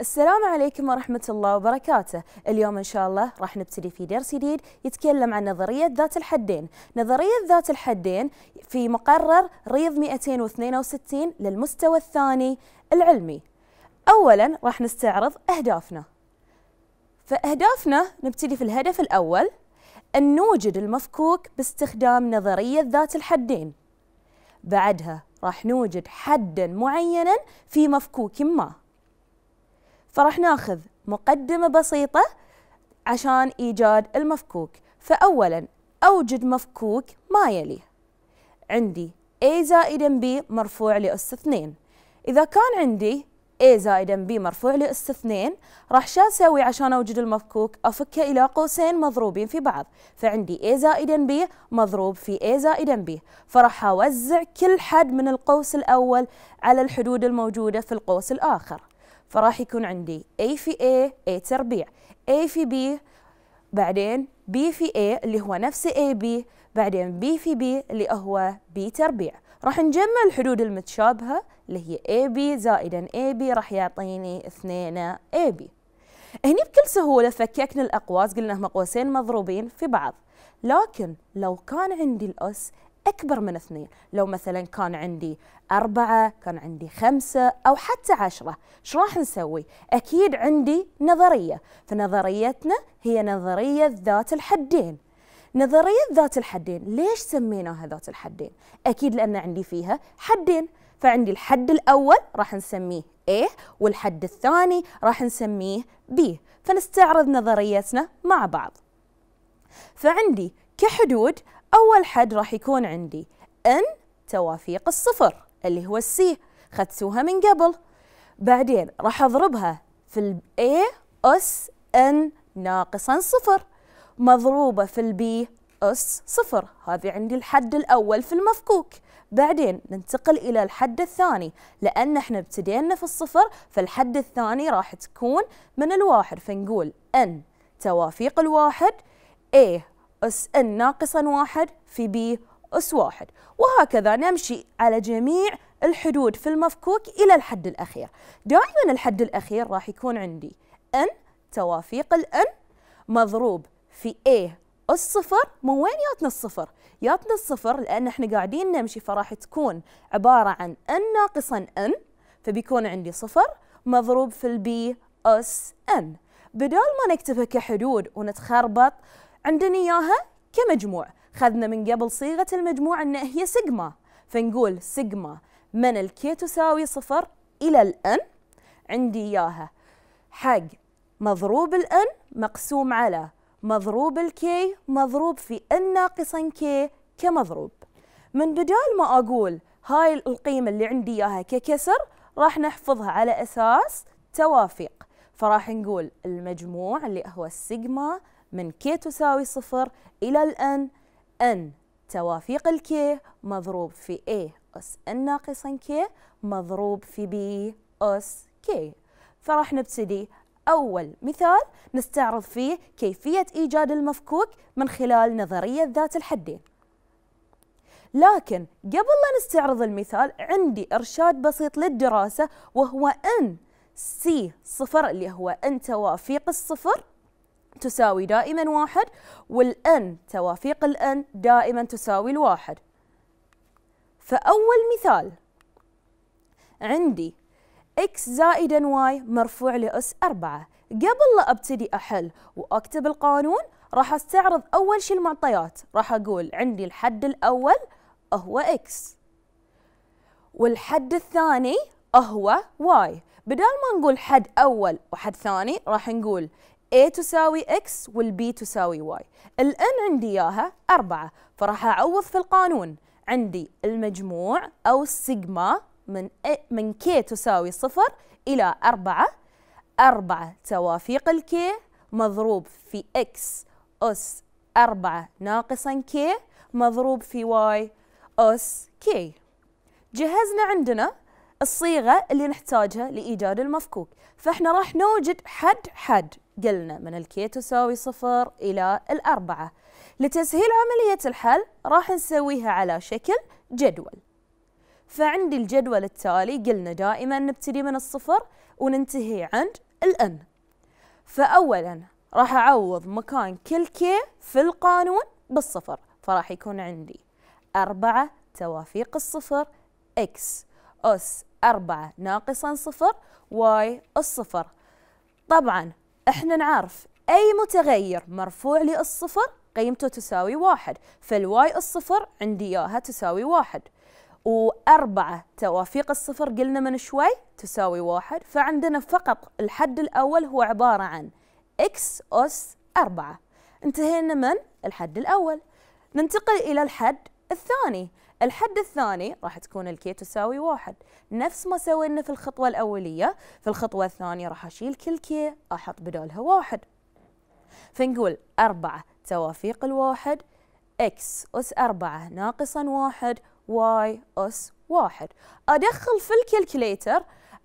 السلام عليكم ورحمة الله وبركاته اليوم إن شاء الله راح نبتدي في درس جديد يتكلم عن نظرية ذات الحدين نظرية ذات الحدين في مقرر ريض 262 للمستوى الثاني العلمي أولا راح نستعرض أهدافنا فأهدافنا نبتدي في الهدف الأول أن نوجد المفكوك باستخدام نظرية ذات الحدين بعدها راح نوجد حدا معينا في مفكوك ما فراح ناخذ مقدمة بسيطة عشان إيجاد المفكوك فأولا أوجد مفكوك ما يلي عندي A زائدا B مرفوع لأس 2 إذا كان عندي A زائدا B مرفوع لأس 2 راح شو أسوي عشان أوجد المفكوك أفكه إلى قوسين مضروبين في بعض فعندي A زائدا B مضروب في A زائدا B فراح أوزع كل حد من القوس الأول على الحدود الموجودة في القوس الآخر فراح يكون عندي A في A A تربيع A في B بعدين B في A اللي هو نفس AB بعدين B في B اللي هو B تربيع راح نجمع الحدود المتشابهة اللي هي AB زائدا AB راح يعطيني 2 AB هني بكل سهولة فككنا الأقواس قلنا هم قوسين مضروبين في بعض لكن لو كان عندي الأس أكبر من اثنين لو مثلا كان عندي أربعة كان عندي خمسة أو حتى عشرة إيش راح نسوي؟ أكيد عندي نظرية فنظريتنا هي نظرية ذات الحدين نظرية ذات الحدين ليش سميناها ذات الحدين؟ أكيد لأن عندي فيها حدين فعندي الحد الأول راح نسميه A والحد الثاني راح نسميه B فنستعرض نظريتنا مع بعض فعندي كحدود أول حد راح يكون عندي إن توافيق الصفر اللي هو السي خدتوها من قبل بعدين راح أضربها في الـ A أس N ناقصا صفر مضروبة في الـ B أس صفر هذه عندي الحد الأول في المفكوك بعدين ننتقل إلى الحد الثاني لأن احنا ابتدينا في الصفر فالحد الثاني راح تكون من الواحد فنقول N توافيق الواحد A أس إن ناقصا واحد في بي أس واحد وهكذا نمشي على جميع الحدود في المفكوك إلى الحد الأخير دائما الحد الأخير راح يكون عندي ان توافيق الان مضروب في a الصفر من وين ياتنا الصفر؟ ياتنا الصفر لأن احنا قاعدين نمشي فراح تكون عبارة عن ان ناقصا ان فبيكون عندي صفر مضروب في البي أس ان بدال ما نكتبها كحدود ونتخربط عندنا إياها كمجموع خذنا من قبل صيغة المجموع أن هي سيجما فنقول سيجما من الكي تساوي صفر إلى الان عندي إياها حق مضروب الان مقسوم على مضروب الكي مضروب في ان ناقصا كي كمضروب من بدال ما أقول هاي القيمة اللي عندي إياها ككسر راح نحفظها على أساس توافق فراح نقول المجموع اللي هو السيجما من كي تساوي صفر إلى الآن أن توافيق الكي مضروب في A أس N ناقصا K مضروب في B أس K فراح نبتدي أول مثال نستعرض فيه كيفية إيجاد المفكوك من خلال نظرية ذات الحدين لكن قبل لا نستعرض المثال عندي إرشاد بسيط للدراسة وهو أن سي صفر اللي هو أن توافيق الصفر تساوي دائما واحد والان توافيق الان دائما تساوي الواحد فأول مثال عندي x زائدا y مرفوع لأس أربعة قبل لا أبتدي أحل وأكتب القانون راح أستعرض أول شيء المعطيات راح أقول عندي الحد الأول هو x والحد الثاني هو y بدال ما نقول حد أول وحد ثاني راح نقول A تساوي X والB تساوي Y N عندي إياها أربعة فراح أعوض في القانون عندي المجموع أو السيجما من من K تساوي صفر إلى أربعة أربعة توافيق K مضروب في X أس أربعة ناقصا K مضروب في Y أس K جهزنا عندنا الصيغة اللي نحتاجها لإيجاد المفكوك فإحنا راح نوجد حد حد قلنا من الكي تساوي صفر إلى الأربعة لتسهيل عملية الحل راح نسويها على شكل جدول فعندي الجدول التالي قلنا دائما نبتدي من الصفر وننتهي عند الان فأولا راح أعوض مكان كل كي في القانون بالصفر فراح يكون عندي أربعة توافيق الصفر إكس أس أربعة ناقصا صفر واي الصفر طبعا احنا نعرف أي متغير مرفوع للصفر قيمته تساوي واحد فالواي الصفر عندي إياها تساوي واحد وأربعة توافيق الصفر قلنا من شوي تساوي واحد فعندنا فقط الحد الأول هو عبارة عن إكس أس أربعة انتهينا من الحد الأول ننتقل إلى الحد الثاني الحد الثاني راح تكون الكي تساوي واحد نفس ما سوينا في الخطوة الأولية في الخطوة الثانية راح أشيل كل كي أحط بدالها واحد فنقول أربعة توافيق الواحد x أس أربعة ناقصا واحد y أس واحد أدخل في الكالكليتر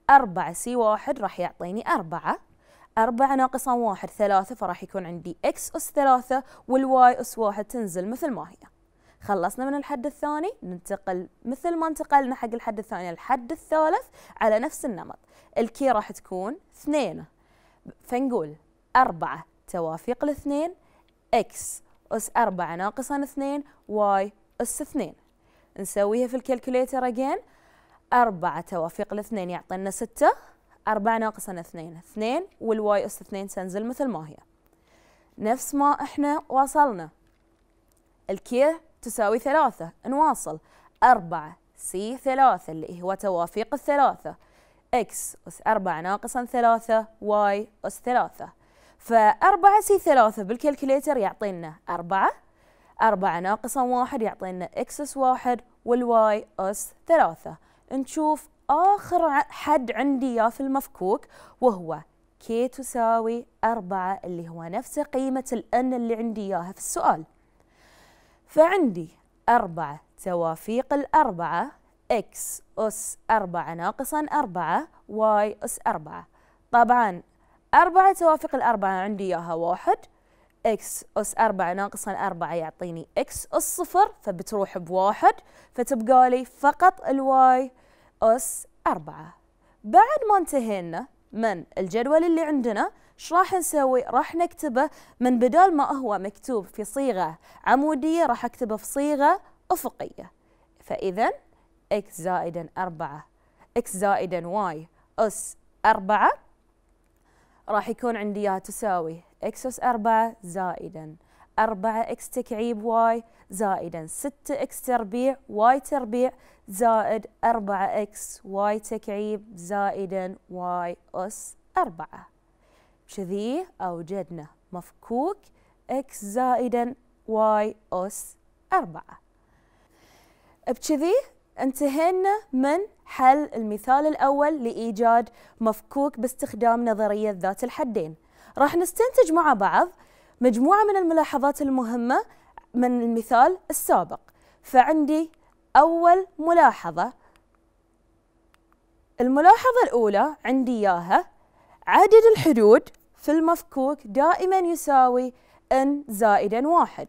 أربعة سي واحد راح يعطيني أربعة أربعة ناقصا واحد ثلاثة فراح يكون عندي x أس ثلاثة والواي أس واحد تنزل مثل ما هي خلصنا من الحد الثاني ننتقل مثل ما انتقلنا حق الحد الثاني الحد الثالث على نفس النمط الكي راح تكون اثنين فنقول أربعة توافيق الاثنين إكس أس أربعة ناقصا اثنين واي أس اثنين نسويها في الكالكوليتر أجين أربعة توافيق الاثنين يعطينا ستة أربعة ناقصا اثنين اثنين والواي أس اثنين تنزل مثل ما هي نفس ما احنا وصلنا الكي تساوي ثلاثة نواصل أربعة سي ثلاثة اللي هو توافيق الثلاثة إكس أس أربعة ناقصا ثلاثة واي أس ثلاثة فأربعة سي ثلاثة بالكالكوليتر يعطينا أربعة أربعة ناقصا واحد يعطينا إكس أس واحد والواي أس ثلاثة نشوف آخر حد عندي يا في المفكوك وهو كي تساوي أربعة اللي هو نفس قيمة الان اللي عندي إياها في السؤال فعندي أربعة توافيق الأربعة x أس أربعة ناقصا أربعة y أس أربعة طبعا أربعة توافيق الأربعة عندي إياها واحد x أس أربعة ناقصا أربعة يعطيني x أس صفر فبتروح بواحد فتبقى لي فقط الواي أس أربعة بعد ما انتهينا من الجدول اللي عندنا ايش راح نسوي راح نكتبه من بدال ما هو مكتوب في صيغه عموديه راح اكتبه في صيغه افقيه فاذا اكس زائد 4 اكس زائد واي اس 4 راح يكون عندي اياها تساوي اكس اس 4 زائدا 4 اكس تكعيب واي زائدا 6 اكس تربيع واي تربيع زائد 4 اكس واي تكعيب زائدا واي اس 4 شذي أوجدنا مفكوك x زائدا y أس أربعة بكذي انتهينا من حل المثال الأول لإيجاد مفكوك باستخدام نظرية ذات الحدين راح نستنتج مع بعض مجموعة من الملاحظات المهمة من المثال السابق فعندي أول ملاحظة الملاحظة الأولى عندي إياها عدد الحدود في المفكوك دائما يساوي n زائدا واحد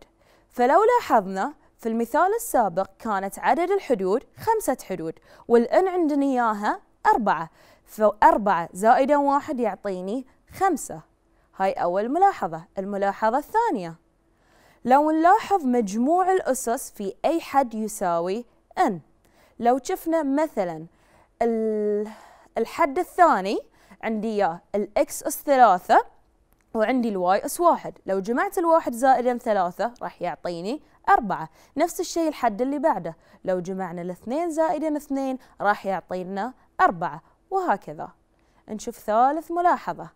فلو لاحظنا في المثال السابق كانت عدد الحدود خمسة حدود والان عندنا إياها أربعة فأربعة زائد واحد يعطيني خمسة هاي أول ملاحظة الملاحظة الثانية لو نلاحظ مجموع الأسس في أي حد يساوي n لو شفنا مثلا الحد الثاني عندي إياه الإكس أس ثلاثة وعندي الواي أس واحد لو جمعت الواحد زائدا ثلاثة راح يعطيني أربعة نفس الشيء الحد اللي بعده لو جمعنا الاثنين زائدا اثنين راح يعطينا أربعة وهكذا نشوف ثالث ملاحظة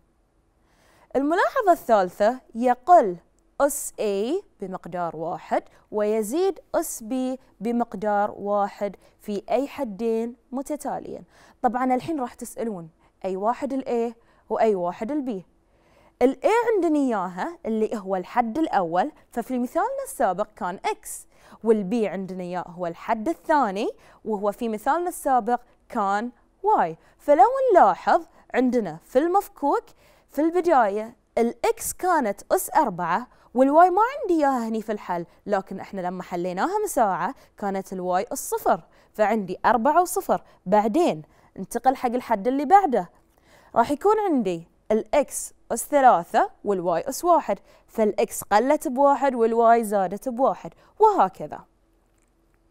الملاحظة الثالثة يقل أس A بمقدار واحد ويزيد أس B بمقدار واحد في أي حدين متتاليا طبعا الحين راح تسألون اي واحد الاي واي واحد البي الاي عندنا اياها اللي هو الحد الاول ففي مثالنا السابق كان اكس والبي عندنا اياه هو الحد الثاني وهو في مثالنا السابق كان واي فلو نلاحظ عندنا في المفكوك في البدايه الاكس كانت اس أربعة والواي ما عندي اياها هني في الحل لكن احنا لما حليناها من ساعه كانت الواي الصفر فعندي أربعة وصفر بعدين انتقل حق الحد اللي بعده راح يكون عندي الاكس أس ثلاثة والواي أس واحد فالإكس قلت بواحد والواي زادت بواحد وهكذا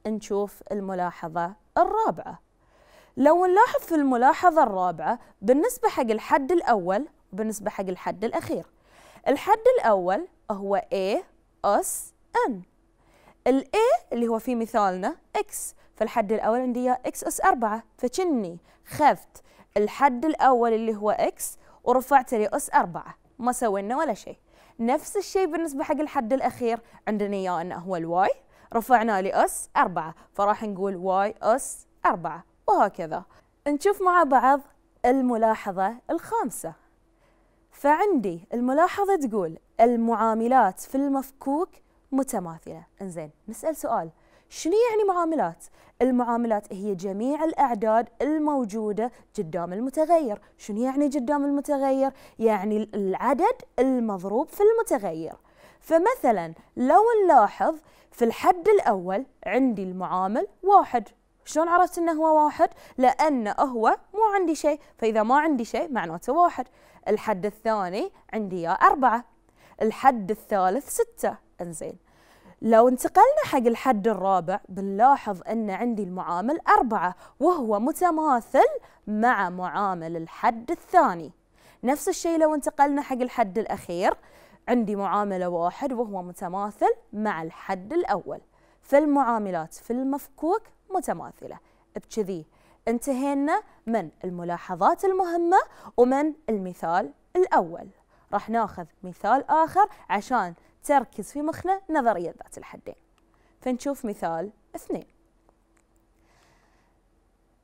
نشوف الملاحظة الرابعة لو نلاحظ في الملاحظة الرابعة بالنسبة حق الحد الأول وبالنسبة حق الحد الأخير الحد الأول هو A أس N ال A اللي هو في مثالنا X فالحد الأول عندي إكس أس أربعة فكني خفت الحد الأول اللي هو إكس ورفعت لي أس أربعة ما سوينا ولا شيء نفس الشيء بالنسبة حق الحد الأخير عندنا إياه أنه هو الواي رفعنا لي أس أربعة فراح نقول واي أس أربعة وهكذا نشوف مع بعض الملاحظة الخامسة فعندي الملاحظة تقول المعاملات في المفكوك متماثلة انزين نسأل سؤال شنو يعني معاملات؟ المعاملات هي جميع الأعداد الموجودة قدام المتغير شنو يعني قدام المتغير؟ يعني العدد المضروب في المتغير فمثلا لو نلاحظ في الحد الأول عندي المعامل واحد شلون عرفت انه هو واحد؟ لان هو مو عندي شيء، فاذا ما عندي شيء معناته واحد. الحد الثاني عندي يا اربعه. الحد الثالث سته، انزين. لو انتقلنا حق الحد الرابع بنلاحظ أن عندي المعامل أربعة وهو متماثل مع معامل الحد الثاني نفس الشيء لو انتقلنا حق الحد الأخير عندي معاملة واحد وهو متماثل مع الحد الأول فالمعاملات في المفكوك متماثلة بكذي انتهينا من الملاحظات المهمة ومن المثال الأول راح ناخذ مثال آخر عشان تركز في مخنا نظرية ذات الحدين فنشوف مثال اثنين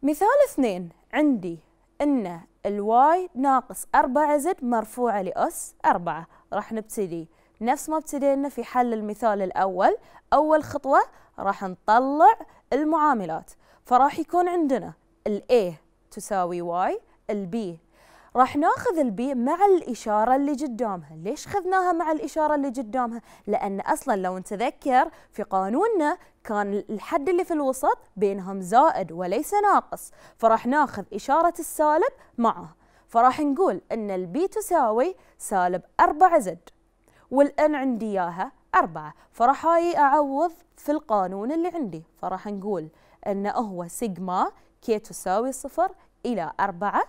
مثال اثنين عندي أن الواي ناقص أربعة زد مرفوعة لأس أربعة راح نبتدي نفس ما ابتدينا في حل المثال الأول أول خطوة راح نطلع المعاملات فراح يكون عندنا الـ A تساوي Y ال B راح ناخذ البي مع الإشارة اللي قدامها ليش خذناها مع الإشارة اللي قدامها لأن أصلا لو نتذكر في قانوننا كان الحد اللي في الوسط بينهم زائد وليس ناقص فراح ناخذ إشارة السالب معه فراح نقول أن البي تساوي سالب 4 زد والان عندي اياها أربعة فراح هاي أعوض في القانون اللي عندي فراح نقول أنه هو سيجما كي تساوي صفر إلى أربعة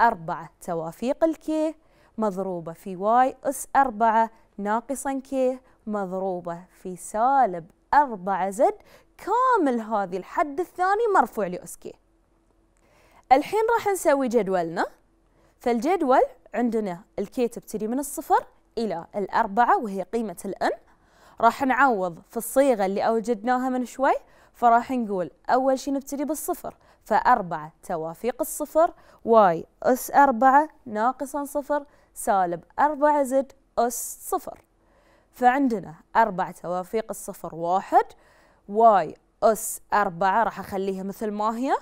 أربعة توافيق الكي مضروبة في واي أس أربعة ناقصا كي مضروبة في سالب أربعة زد كامل هذه الحد الثاني مرفوع لأس كي الحين راح نسوي جدولنا فالجدول عندنا الكي تبتدي من الصفر إلى الأربعة وهي قيمة الان راح نعوض في الصيغة اللي أوجدناها من شوي فراح نقول أول شي نبتدي بالصفر فأربعة توافيق الصفر واي أس أربعة ناقصا صفر سالب أربعة زد أس صفر فعندنا أربعة توافيق الصفر واحد واي أس أربعة راح أخليها مثل ما هي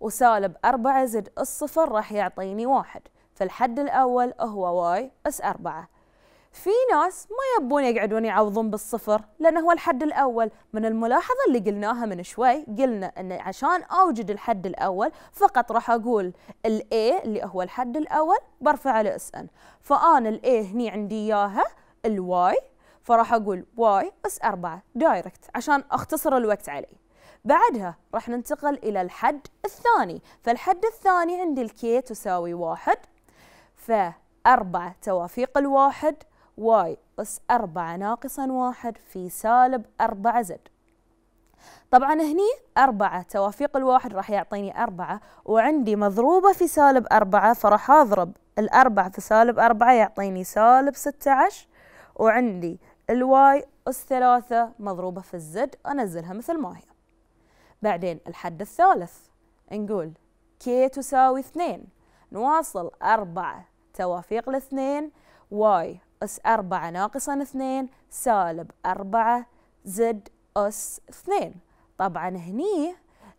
وسالب أربعة زد الصفر راح يعطيني واحد فالحد الأول هو واي أس أربعة في ناس ما يبون يقعدون يعوضون بالصفر لأنه هو الحد الأول من الملاحظة اللي قلناها من شوي قلنا أن عشان أوجد الحد الأول فقط راح أقول الـ A اللي هو الحد الأول على ل SN فأنا الـ A هني عندي إياها الـ Y فراح أقول Y أس 4 دايركت عشان أختصر الوقت علي بعدها راح ننتقل إلى الحد الثاني فالحد الثاني عندي الكي تساوي واحد فأربعة توافيق الواحد واي أس أربعة ناقصا واحد في سالب أربعة زد طبعا هني أربعة توافيق الواحد راح يعطيني أربعة وعندي مضروبة في سالب أربعة فراح أضرب الأربعة في سالب أربعة يعطيني سالب ستة عشر وعندي الواي أس ثلاثة مضروبة في الزد أنزلها مثل ما هي بعدين الحد الثالث نقول كي تساوي اثنين نواصل أربعة توافيق الاثنين واي أس أربعة ناقصا اثنين سالب أربعة زد أس اثنين طبعا هني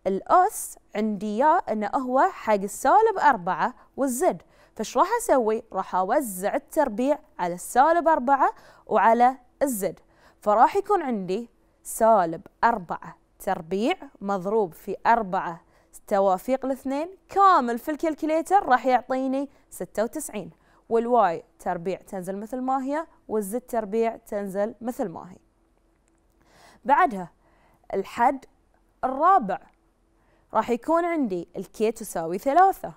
الأس عندي يا أنه هو حق السالب أربعة والزد فش راح أسوي؟ راح أوزع التربيع على السالب أربعة وعلى الزد فراح يكون عندي سالب أربعة تربيع مضروب في أربعة توافيق الاثنين كامل في الكالكليتر راح يعطيني ستة وتسعين والواي تربيع تنزل مثل ما هي والزد تربيع تنزل مثل ما هي بعدها الحد الرابع راح يكون عندي الكي تساوي ثلاثة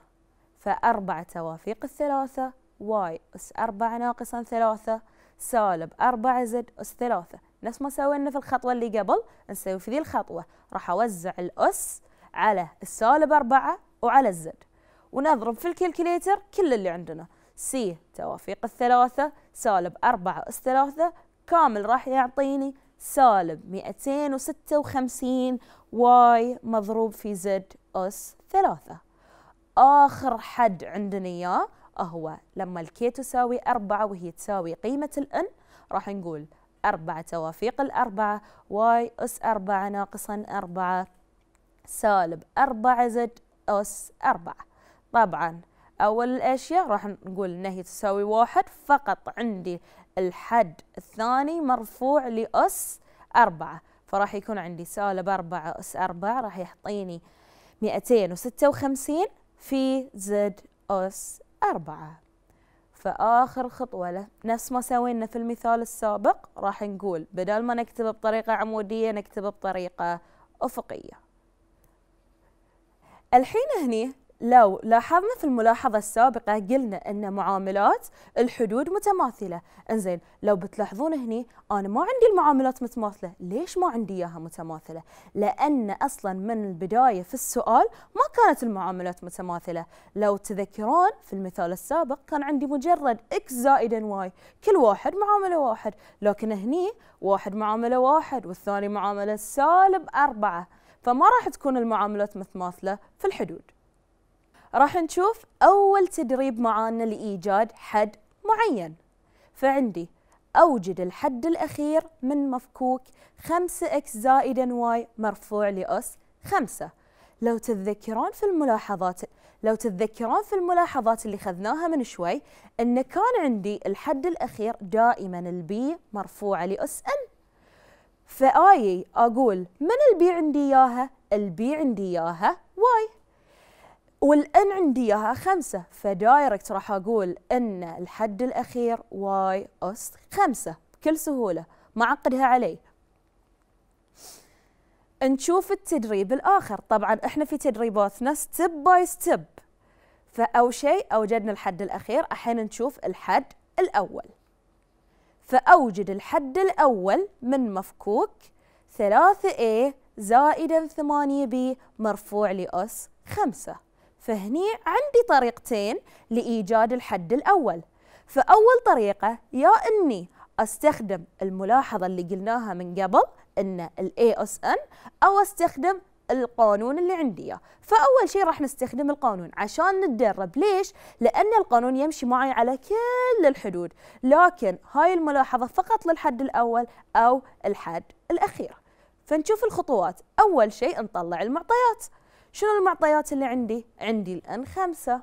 فأربعة توافيق الثلاثة واي أس أربعة ناقصا ثلاثة سالب أربعة زد أس ثلاثة نفس ما سوينا في الخطوة اللي قبل نسوي في ذي الخطوة راح أوزع الأس على السالب أربعة وعلى الزد ونضرب في الكلكليتر كل اللي عندنا سي توافيق الثلاثة سالب أربعة أس ثلاثة كامل راح يعطيني سالب 256 واي مضروب في زد أس ثلاثة آخر حد عندنا إياه هو لما الكي تساوي أربعة وهي تساوي قيمة الإن راح نقول أربعة توافيق الأربعة واي أس أربعة ناقصا أربعة سالب أربعة زد أس أربعة طبعاً أول الأشياء راح نقول هي تساوي واحد فقط عندي الحد الثاني مرفوع لأس أربعة فراح يكون عندي سالب أربعة أس أربعة راح يعطيني مئتين وستة وخمسين في زد أس أربعة فآخر خطوة له نفس ما سوينا في المثال السابق راح نقول بدل ما نكتب بطريقة عمودية نكتب بطريقة أفقية الحين هني لو لاحظنا في الملاحظة السابقة قلنا أن معاملات الحدود متماثلة انزين لو بتلاحظون هني أنا ما عندي المعاملات متماثلة ليش ما عندي إياها متماثلة لأن أصلا من البداية في السؤال ما كانت المعاملات متماثلة لو تذكرون في المثال السابق كان عندي مجرد x زائدا y كل واحد معاملة واحد لكن هني واحد معاملة واحد والثاني معاملة سالب أربعة فما راح تكون المعاملات متماثلة في الحدود راح نشوف أول تدريب معانا لإيجاد حد معين فعندي أوجد الحد الأخير من مفكوك 5x زائدا y مرفوع لأس 5 لو تتذكرون في الملاحظات لو تتذكرون في الملاحظات اللي خذناها من شوي أن كان عندي الحد الأخير دائما البي مرفوعة لأس n فاي أقول من البي عندي إياها؟ البي عندي إياها واي والان عندي اياها خمسه فدايركت راح اقول ان الحد الاخير واي اس خمسه بكل سهوله ما عقدها علي نشوف التدريب الآخر طبعا احنا في تدريباتنا ستيب باي ستيب فأو شيء أوجدنا الحد الأخير الحين نشوف الحد الأول فأوجد الحد الأول من مفكوك 3A زائدا 8B مرفوع لأس 5 فهني عندي طريقتين لإيجاد الحد الأول فأول طريقة يا أني أستخدم الملاحظة اللي قلناها من قبل أن الـ A N أو أستخدم القانون اللي عندي فأول شيء راح نستخدم القانون عشان نتدرب ليش؟ لأن القانون يمشي معي على كل الحدود لكن هاي الملاحظة فقط للحد الأول أو الحد الأخير فنشوف الخطوات أول شيء نطلع المعطيات شنو المعطيات اللي عندي؟ عندي الان خمسة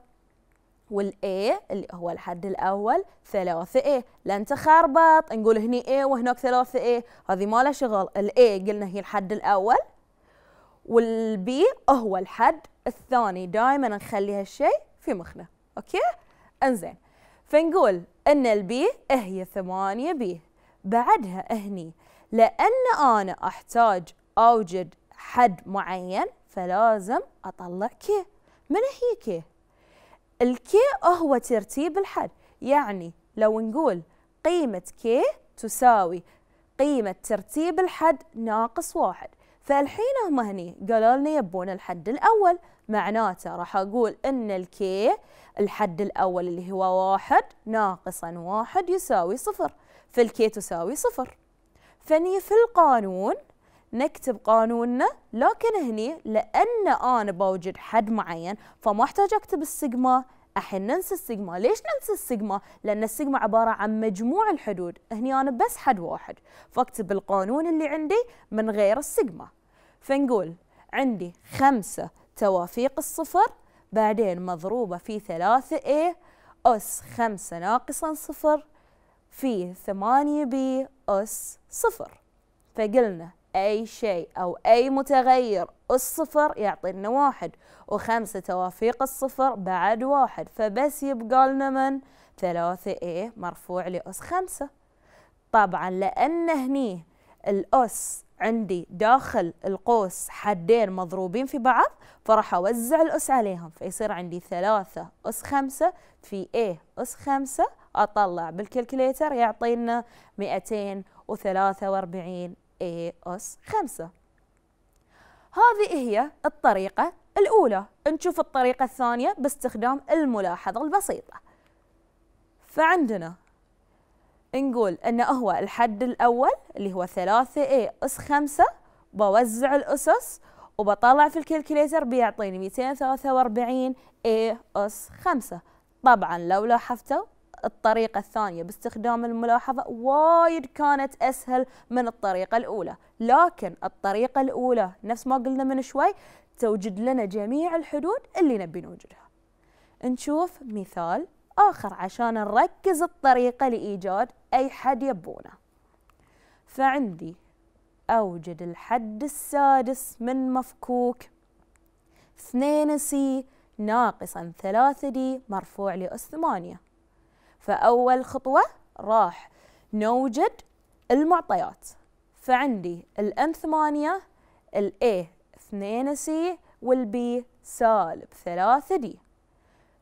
والاي اللي هو الحد الاول ثلاثة اي لا تخربط نقول هني اي وهناك ثلاثة اي هذه ما لها شغل الاي قلنا هي الحد الاول والبي هو الحد الثاني دائما نخلي هالشيء في مخنا اوكي انزين فنقول ان البي هي ثمانية بي بعدها هني لان انا احتاج اوجد حد معين فلازم أطلع كي من هي كي الكي هو ترتيب الحد يعني لو نقول قيمة كي تساوي قيمة ترتيب الحد ناقص واحد فالحين هم هني قالوا لنا يبون الحد الأول معناته راح أقول إن الكي الحد الأول اللي هو واحد ناقصا واحد يساوي صفر فالكي تساوي صفر فني في القانون نكتب قانوننا لكن هني لأن أنا بوجد حد معين فما أحتاج أكتب السيجما الحين ننسى السيجما ليش ننسى السيجما لأن السيجما عبارة عن مجموع الحدود هني أنا بس حد واحد فأكتب القانون اللي عندي من غير السيجما فنقول عندي خمسة توافيق الصفر بعدين مضروبة في ثلاثة A أس خمسة ناقصا صفر في ثمانية B أس صفر فقلنا أي شيء أو أي متغير الصفر يعطينا واحد وخمسة توافيق الصفر بعد واحد فبس يبقى لنا من ثلاثة A إيه، مرفوع لأس خمسة طبعا لأن هني الأس عندي داخل القوس حدين مضروبين في بعض فراح أوزع الأس عليهم فيصير عندي ثلاثة أس خمسة في A إيه، أس خمسة أطلع بالكالكوليتر يعطينا 243 A أس 5 هذه هي الطريقة الأولى نشوف الطريقة الثانية باستخدام الملاحظة البسيطة فعندنا نقول أنه هو الحد الأول اللي هو 3 A أس 5 بوزع الأسس وبطلع في الكالكوليتر بيعطيني 243 A أس 5 طبعا لو لاحظتوا الطريقة الثانية باستخدام الملاحظة وايد كانت أسهل من الطريقة الأولى لكن الطريقة الأولى نفس ما قلنا من شوي توجد لنا جميع الحدود اللي نبي نوجدها نشوف مثال آخر عشان نركز الطريقة لإيجاد أي حد يبونه فعندي أوجد الحد السادس من مفكوك 2 سي ناقصا 3 دي مرفوع لأس 8 فأول خطوة راح نوجد المعطيات فعندي الان ثمانية الاي اثنين سي والبي سالب ثلاثة دي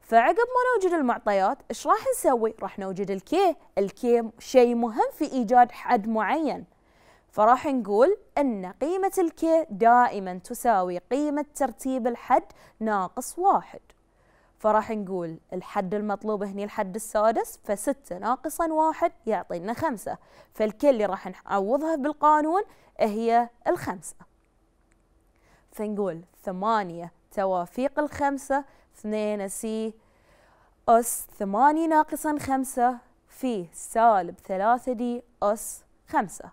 فعقب ما نوجد المعطيات ايش راح نسوي؟ راح نوجد الكي، الكي شيء مهم في ايجاد حد معين فراح نقول ان قيمة الكي دائما تساوي قيمة ترتيب الحد ناقص واحد فراح نقول الحد المطلوب هني الحد السادس فستة ناقصا واحد يعطينا خمسة فالكل اللي راح نعوضها بالقانون هي الخمسة فنقول ثمانية توافيق الخمسة اثنين سي أس ثمانية ناقصا خمسة في سالب ثلاثة دي أس خمسة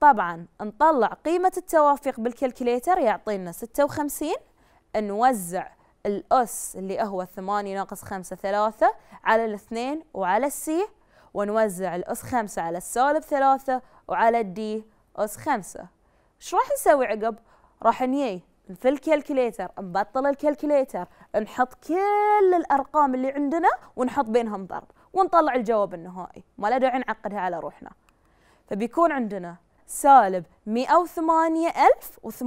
طبعا نطلع قيمة التوافيق بالكالكليتر يعطينا ستة وخمسين نوزع الأس اللي هو ثمانية ناقص خمسة ثلاثة على الاثنين وعلى السي ونوزع الأس خمسة على السالب ثلاثة وعلى الدي أس خمسة ايش راح نسوي عقب؟ راح نيي في الكالكليتر نبطل الكالكليتر نحط كل الأرقام اللي عندنا ونحط بينهم ضرب ونطلع الجواب النهائي ما له داعي نعقدها على روحنا فبيكون عندنا سالب مئة وثمانية ألف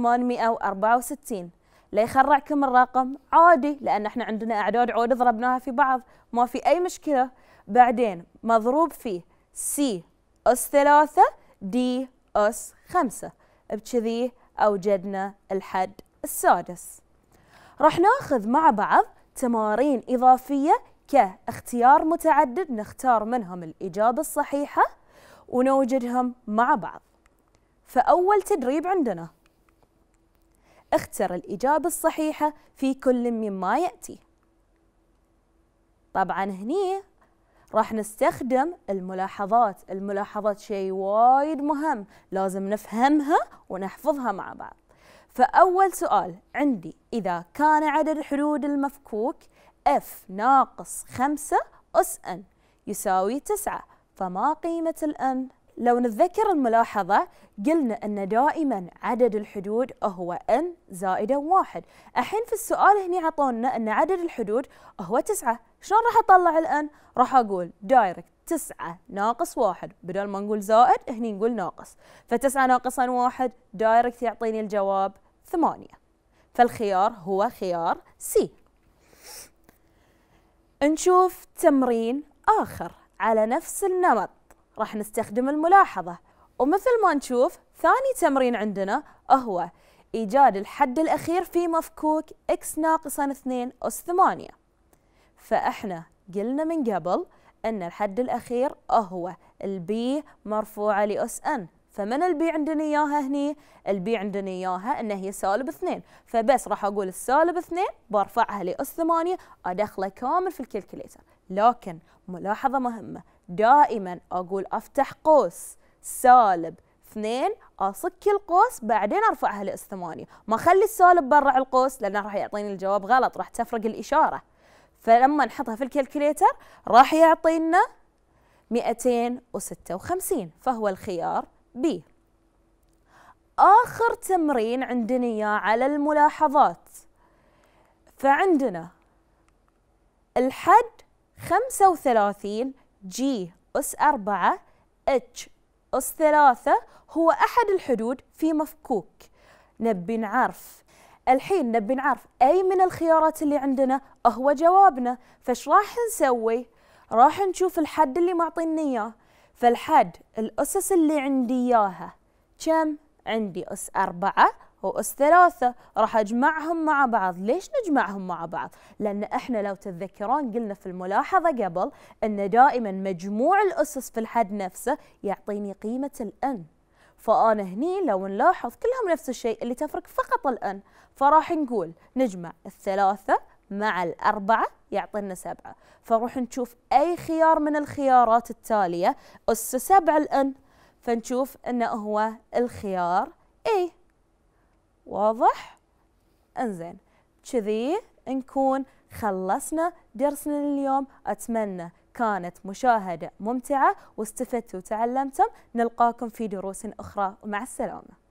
وأربعة وستين لا يخرعكم الرقم عادي لان احنا عندنا اعداد عود ضربناها في بعض ما في اي مشكله بعدين مضروب فيه سي اس ثلاثة دي اس خمسة بكذي اوجدنا الحد السادس راح ناخذ مع بعض تمارين اضافيه كاختيار متعدد نختار منهم الاجابه الصحيحه ونوجدهم مع بعض فاول تدريب عندنا اختر الإجابة الصحيحة في كل مما يأتي طبعا هني راح نستخدم الملاحظات الملاحظات شيء وايد مهم لازم نفهمها ونحفظها مع بعض فأول سؤال عندي إذا كان عدد حدود المفكوك F ناقص خمسة أس N يساوي تسعة فما قيمة الـ N؟ لو نتذكر الملاحظة قلنا أن دائما عدد الحدود هو n زائد واحد الحين في السؤال هنا عطونا أن عدد الحدود هو تسعة شلون راح أطلع الآن؟ راح أقول دايركت تسعة ناقص واحد بدل ما نقول زائد هنا نقول ناقص فتسعة ناقصا واحد دايركت يعطيني الجواب ثمانية فالخيار هو خيار سي نشوف تمرين آخر على نفس النمط راح نستخدم الملاحظة ومثل ما نشوف ثاني تمرين عندنا هو إيجاد الحد الأخير في مفكوك x ناقصا 2 أس 8 فإحنا قلنا من قبل أن الحد الأخير هو البي مرفوعة لأس n فمن البي عندنا إياها هني؟ البي عندنا إياها أن هي سالب 2 فبس راح أقول السالب 2 برفعها لأس 8 أدخله كامل في الكالكوليتر لكن ملاحظة مهمة دائما أقول أفتح قوس سالب اثنين أصك القوس بعدين أرفعها لأس ثمانية ما أخلي السالب برا القوس لأنه راح يعطيني الجواب غلط راح تفرق الإشارة فلما نحطها في الكالكوليتر راح يعطينا 256 فهو الخيار بي آخر تمرين عندنا إياه على الملاحظات فعندنا الحد 35 جي أس 4 اتش أس 3 هو أحد الحدود في مفكوك نبي نعرف الحين نبي نعرف أي من الخيارات اللي عندنا هو جوابنا فش راح نسوي راح نشوف الحد اللي معطينا إياه فالحد الأسس اللي عندي إياها كم عندي أس أربعة اس ثلاثة راح أجمعهم مع بعض ليش نجمعهم مع بعض؟ لأن إحنا لو تتذكرون قلنا في الملاحظة قبل أن دائما مجموع الأسس في الحد نفسه يعطيني قيمة الأن فأنا هني لو نلاحظ كلهم نفس الشيء اللي تفرق فقط الأن فراح نقول نجمع الثلاثة مع الأربعة يعطينا سبعة فنروح نشوف أي خيار من الخيارات التالية أس سبعة الأن فنشوف أنه هو الخيار A واضح؟ انزين كذي نكون خلصنا درسنا لليوم أتمنى كانت مشاهدة ممتعة واستفدتوا وتعلمتم نلقاكم في دروس أخرى ومع السلامة